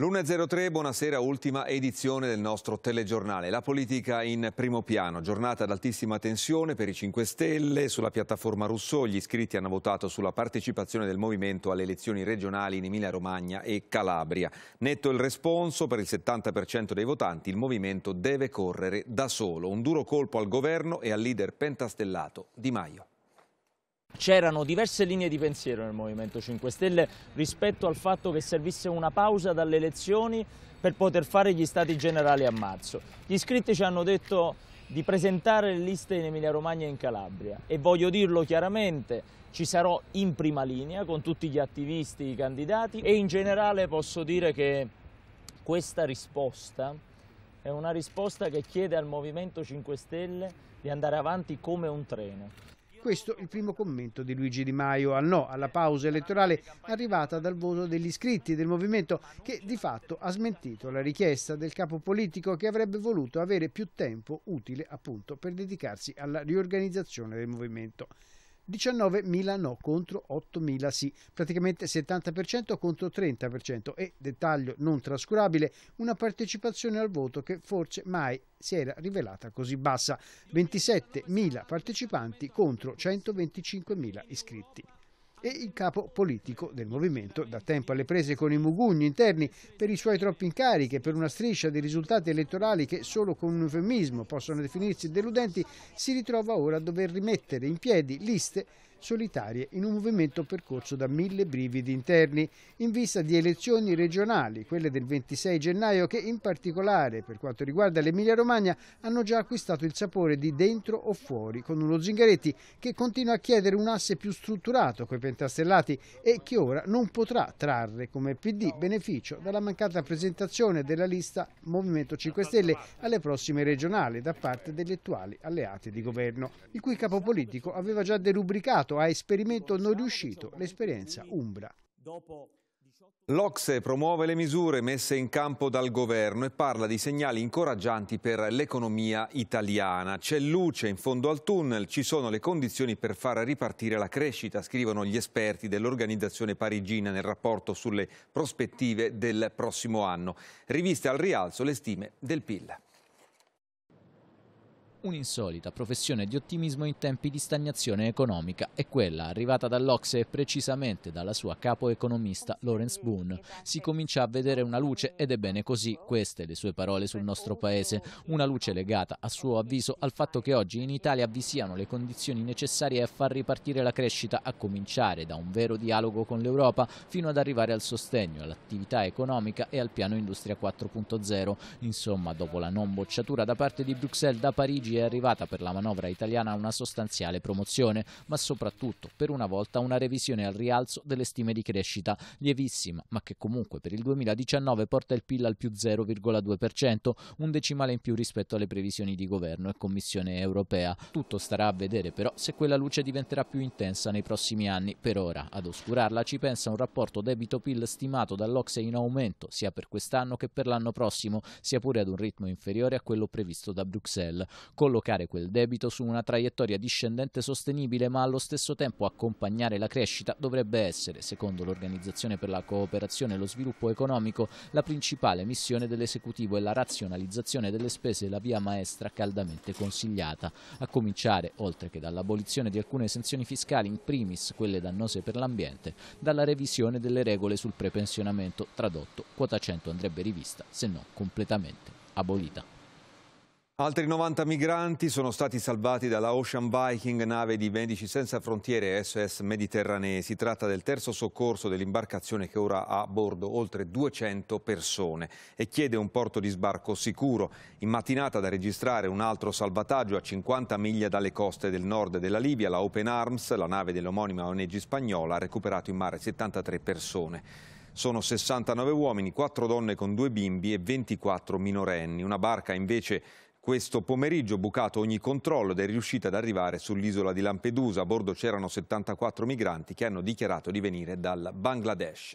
L'1.03, buonasera, ultima edizione del nostro telegiornale. La politica in primo piano, giornata ad altissima tensione per i 5 Stelle. Sulla piattaforma Rousseau gli iscritti hanno votato sulla partecipazione del movimento alle elezioni regionali in Emilia-Romagna e Calabria. Netto il responso, per il 70% dei votanti il movimento deve correre da solo. Un duro colpo al governo e al leader pentastellato Di Maio. C'erano diverse linee di pensiero nel Movimento 5 Stelle rispetto al fatto che servisse una pausa dalle elezioni per poter fare gli stati generali a marzo. Gli iscritti ci hanno detto di presentare le liste in Emilia Romagna e in Calabria e voglio dirlo chiaramente, ci sarò in prima linea con tutti gli attivisti, i candidati e in generale posso dire che questa risposta è una risposta che chiede al Movimento 5 Stelle di andare avanti come un treno. Questo il primo commento di Luigi Di Maio al ah, no alla pausa elettorale arrivata dal voto degli iscritti del movimento che di fatto ha smentito la richiesta del capo politico che avrebbe voluto avere più tempo utile appunto per dedicarsi alla riorganizzazione del movimento. 19.000 no contro 8.000 sì, praticamente 70% contro 30% e, dettaglio non trascurabile, una partecipazione al voto che forse mai si era rivelata così bassa, 27.000 partecipanti contro 125.000 iscritti e il capo politico del movimento, da tempo alle prese con i mugugni interni per i suoi troppi incarichi per una striscia di risultati elettorali che solo con un eufemismo possono definirsi deludenti, si ritrova ora a dover rimettere in piedi liste solitarie in un movimento percorso da mille brividi interni, in vista di elezioni regionali, quelle del 26 gennaio, che in particolare per quanto riguarda l'Emilia Romagna hanno già acquistato il sapore di dentro o fuori, con uno Zingaretti che continua a chiedere un asse più strutturato coi pentastellati e che ora non potrà trarre come PD beneficio dalla mancata presentazione della lista Movimento 5 Stelle alle prossime regionali da parte degli attuali alleati di governo, il cui capo politico aveva già derubricato Stato a esperimento non riuscito l'esperienza Umbra. L'Ocse promuove le misure messe in campo dal governo e parla di segnali incoraggianti per l'economia italiana. C'è luce in fondo al tunnel, ci sono le condizioni per far ripartire la crescita, scrivono gli esperti dell'organizzazione parigina nel rapporto sulle prospettive del prossimo anno. Riviste al rialzo le stime del PIL. Un'insolita professione di ottimismo in tempi di stagnazione economica è quella arrivata dall'Ocse e precisamente dalla sua capo-economista Lawrence Boone. Si comincia a vedere una luce ed è bene così, queste le sue parole sul nostro paese, una luce legata a suo avviso al fatto che oggi in Italia vi siano le condizioni necessarie a far ripartire la crescita a cominciare da un vero dialogo con l'Europa fino ad arrivare al sostegno all'attività economica e al piano Industria 4.0. Insomma, dopo la non bocciatura da parte di Bruxelles da Parigi Parigi è arrivata per la manovra italiana una sostanziale promozione, ma soprattutto per una volta una revisione al rialzo delle stime di crescita, lievissima, ma che comunque per il 2019 porta il PIL al più 0,2%, un decimale in più rispetto alle previsioni di governo e Commissione europea. Tutto starà a vedere però se quella luce diventerà più intensa nei prossimi anni. Per ora, ad oscurarla ci pensa un rapporto debito-PIL stimato dall'Ocse in aumento, sia per quest'anno che per l'anno prossimo, sia pure ad un ritmo inferiore a quello previsto da Bruxelles collocare quel debito su una traiettoria discendente sostenibile ma allo stesso tempo accompagnare la crescita dovrebbe essere, secondo l'Organizzazione per la Cooperazione e lo Sviluppo Economico, la principale missione dell'esecutivo e la razionalizzazione delle spese è la via maestra caldamente consigliata, a cominciare, oltre che dall'abolizione di alcune esenzioni fiscali, in primis quelle dannose per l'ambiente, dalla revisione delle regole sul prepensionamento, tradotto quota 100 andrebbe rivista, se non completamente abolita. Altri 90 migranti sono stati salvati dalla Ocean Viking, nave di Vendici Senza Frontiere SOS Mediterranee. Si tratta del terzo soccorso dell'imbarcazione che ora ha a bordo oltre 200 persone e chiede un porto di sbarco sicuro. In mattinata da registrare un altro salvataggio a 50 miglia dalle coste del nord della Libia, la Open Arms, la nave dell'omonima ONG spagnola, ha recuperato in mare 73 persone. Sono 69 uomini, 4 donne con 2 bimbi e 24 minorenni. Una barca invece questo pomeriggio bucato ogni controllo ed è riuscita ad arrivare sull'isola di Lampedusa. A bordo c'erano 74 migranti che hanno dichiarato di venire dal Bangladesh.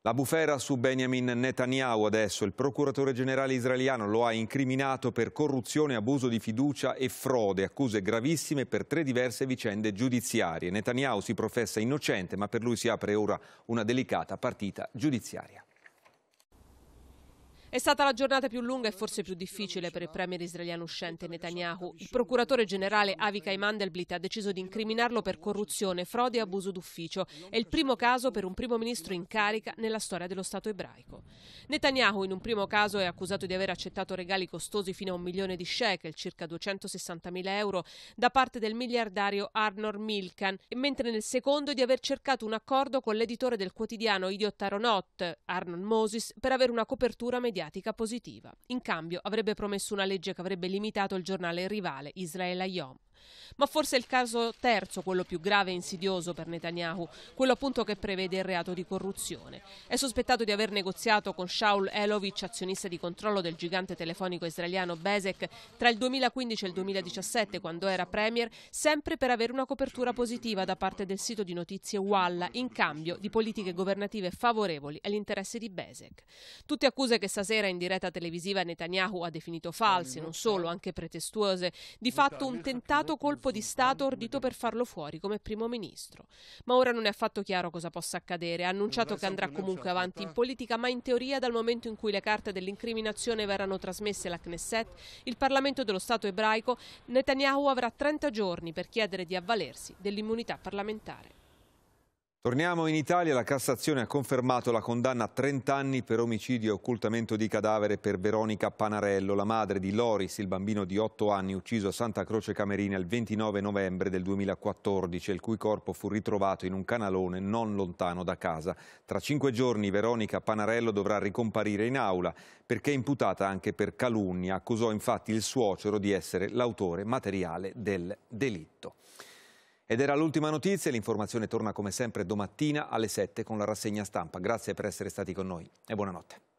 La bufera su Benjamin Netanyahu adesso. Il procuratore generale israeliano lo ha incriminato per corruzione, abuso di fiducia e frode, accuse gravissime per tre diverse vicende giudiziarie. Netanyahu si professa innocente, ma per lui si apre ora una delicata partita giudiziaria. È stata la giornata più lunga e forse più difficile per il premier israeliano uscente Netanyahu. Il procuratore generale Avikai Mandelblit ha deciso di incriminarlo per corruzione, frode e abuso d'ufficio. È il primo caso per un primo ministro in carica nella storia dello Stato ebraico. Netanyahu in un primo caso è accusato di aver accettato regali costosi fino a un milione di shekel, circa 260 mila euro, da parte del miliardario Arnor Milkan, mentre nel secondo di aver cercato un accordo con l'editore del quotidiano Idiot Aronot, Arnon Moses, per avere una copertura mediatica mediatica positiva. In cambio avrebbe promesso una legge che avrebbe limitato il giornale rivale Israel Ayom. Ma forse è il caso terzo, quello più grave e insidioso per Netanyahu, quello appunto che prevede il reato di corruzione. È sospettato di aver negoziato con Shaul Elovich, azionista di controllo del gigante telefonico israeliano Besek, tra il 2015 e il 2017, quando era premier, sempre per avere una copertura positiva da parte del sito di notizie Walla, in cambio di politiche governative favorevoli agli interessi di Besek. Tutte accuse che stasera in diretta televisiva Netanyahu ha definito false, non solo, anche pretestuose, di fatto un tentato nuovo colpo di Stato ordito per farlo fuori come primo ministro. Ma ora non è affatto chiaro cosa possa accadere. Ha annunciato che andrà comunque avanti in politica, ma in teoria dal momento in cui le carte dell'incriminazione verranno trasmesse alla Knesset, il Parlamento dello Stato ebraico, Netanyahu avrà 30 giorni per chiedere di avvalersi dell'immunità parlamentare. Torniamo in Italia, la Cassazione ha confermato la condanna a 30 anni per omicidio e occultamento di cadavere per Veronica Panarello, la madre di Loris, il bambino di 8 anni ucciso a Santa Croce Camerina il 29 novembre del 2014, il cui corpo fu ritrovato in un canalone non lontano da casa. Tra cinque giorni Veronica Panarello dovrà ricomparire in aula perché è imputata anche per calunnia, accusò infatti il suocero di essere l'autore materiale del delitto. Ed era l'ultima notizia, l'informazione torna come sempre domattina alle 7 con la rassegna stampa. Grazie per essere stati con noi e buonanotte.